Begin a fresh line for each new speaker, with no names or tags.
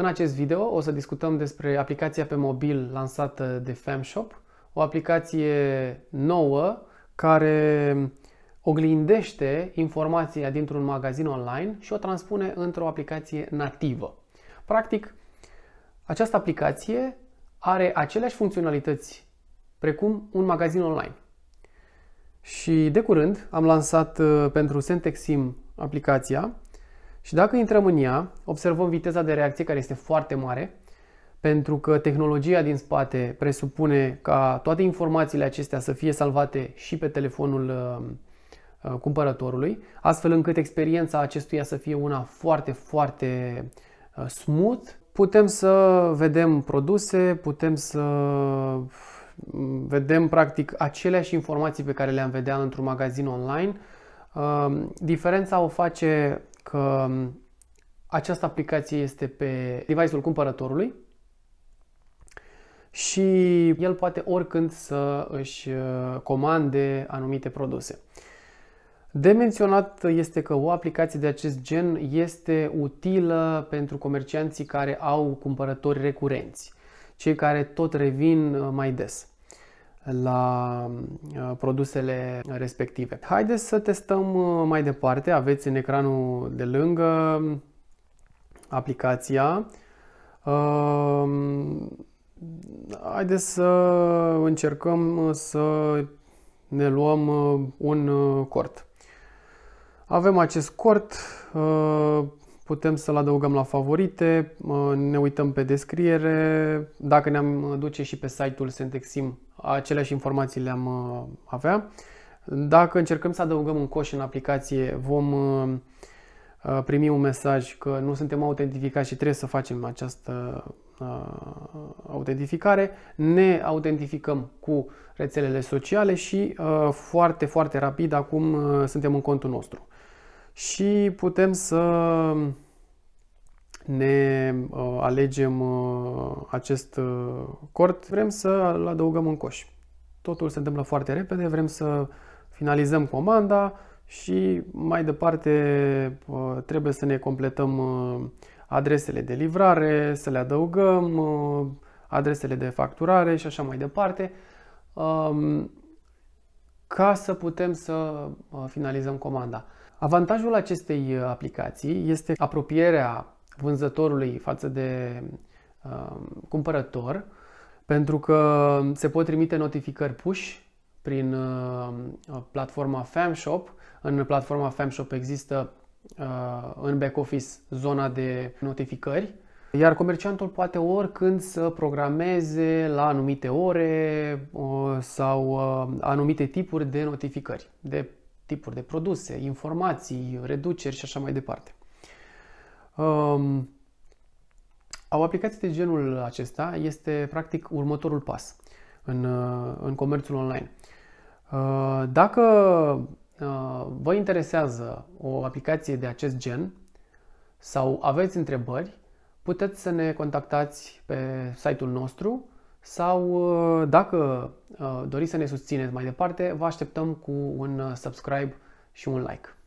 În acest video o să discutăm despre aplicația pe mobil lansată de FamShop, o aplicație nouă care oglindește informația dintr-un magazin online și o transpune într-o aplicație nativă. Practic, această aplicație are aceleași funcționalități precum un magazin online. Și de curând am lansat uh, pentru Sentexim aplicația și dacă intrăm în ea, observăm viteza de reacție care este foarte mare, pentru că tehnologia din spate presupune ca toate informațiile acestea să fie salvate și pe telefonul uh, uh, cumpărătorului, astfel încât experiența acestuia să fie una foarte, foarte uh, smooth. Putem să vedem produse, putem să mm, vedem practic aceleași informații pe care le-am vedea într-un magazin online. Diferența o face că um, această aplicație este pe device-ul cumpărătorului și el poate oricând să își uh, comande anumite produse. De menționat este că o aplicație de acest gen este utilă pentru comercianții care au cumpărători recurenți, cei care tot revin uh, mai des la uh, produsele respective. Haideți să testăm uh, mai departe. Aveți în ecranul de lângă um, aplicația. Um, haideți să încercăm uh, să ne luăm un cort. Avem acest cort, putem să-l adăugăm la favorite, ne uităm pe descriere, dacă ne-am duce și pe site-ul Sentexim aceleași informații le-am uh, avea. Dacă încercăm să adăugăm un coș în aplicație, vom uh, uh, primi un mesaj că nu suntem autentificați și trebuie să facem această autentificare. Ne autentificăm cu rețelele sociale și foarte, foarte rapid acum suntem în contul nostru. Și putem să ne uh, alegem uh, acest uh, cort, vrem să-l adăugăm în coș. Totul se întâmplă foarte repede, vrem să finalizăm comanda și mai departe trebuie să ne completăm adresele de livrare, să le adăugăm, adresele de facturare și așa mai departe, um, ca să putem să finalizăm comanda. Avantajul acestei aplicații este apropierea vânzătorului față de uh, cumpărător, pentru că se pot trimite notificări push prin uh, platforma FamShop. În platforma FamShop există uh, în back-office zona de notificări, iar comerciantul poate oricând să programeze la anumite ore uh, sau uh, anumite tipuri de notificări, de tipuri de produse, informații, reduceri și așa mai departe. Um, o aplicație de genul acesta este practic următorul pas în, uh, în comerțul online. Uh, dacă uh, vă interesează o aplicație de acest gen sau aveți întrebări, puteți să ne contactați pe site-ul nostru sau dacă doriți să ne susțineți mai departe, vă așteptăm cu un subscribe și un like.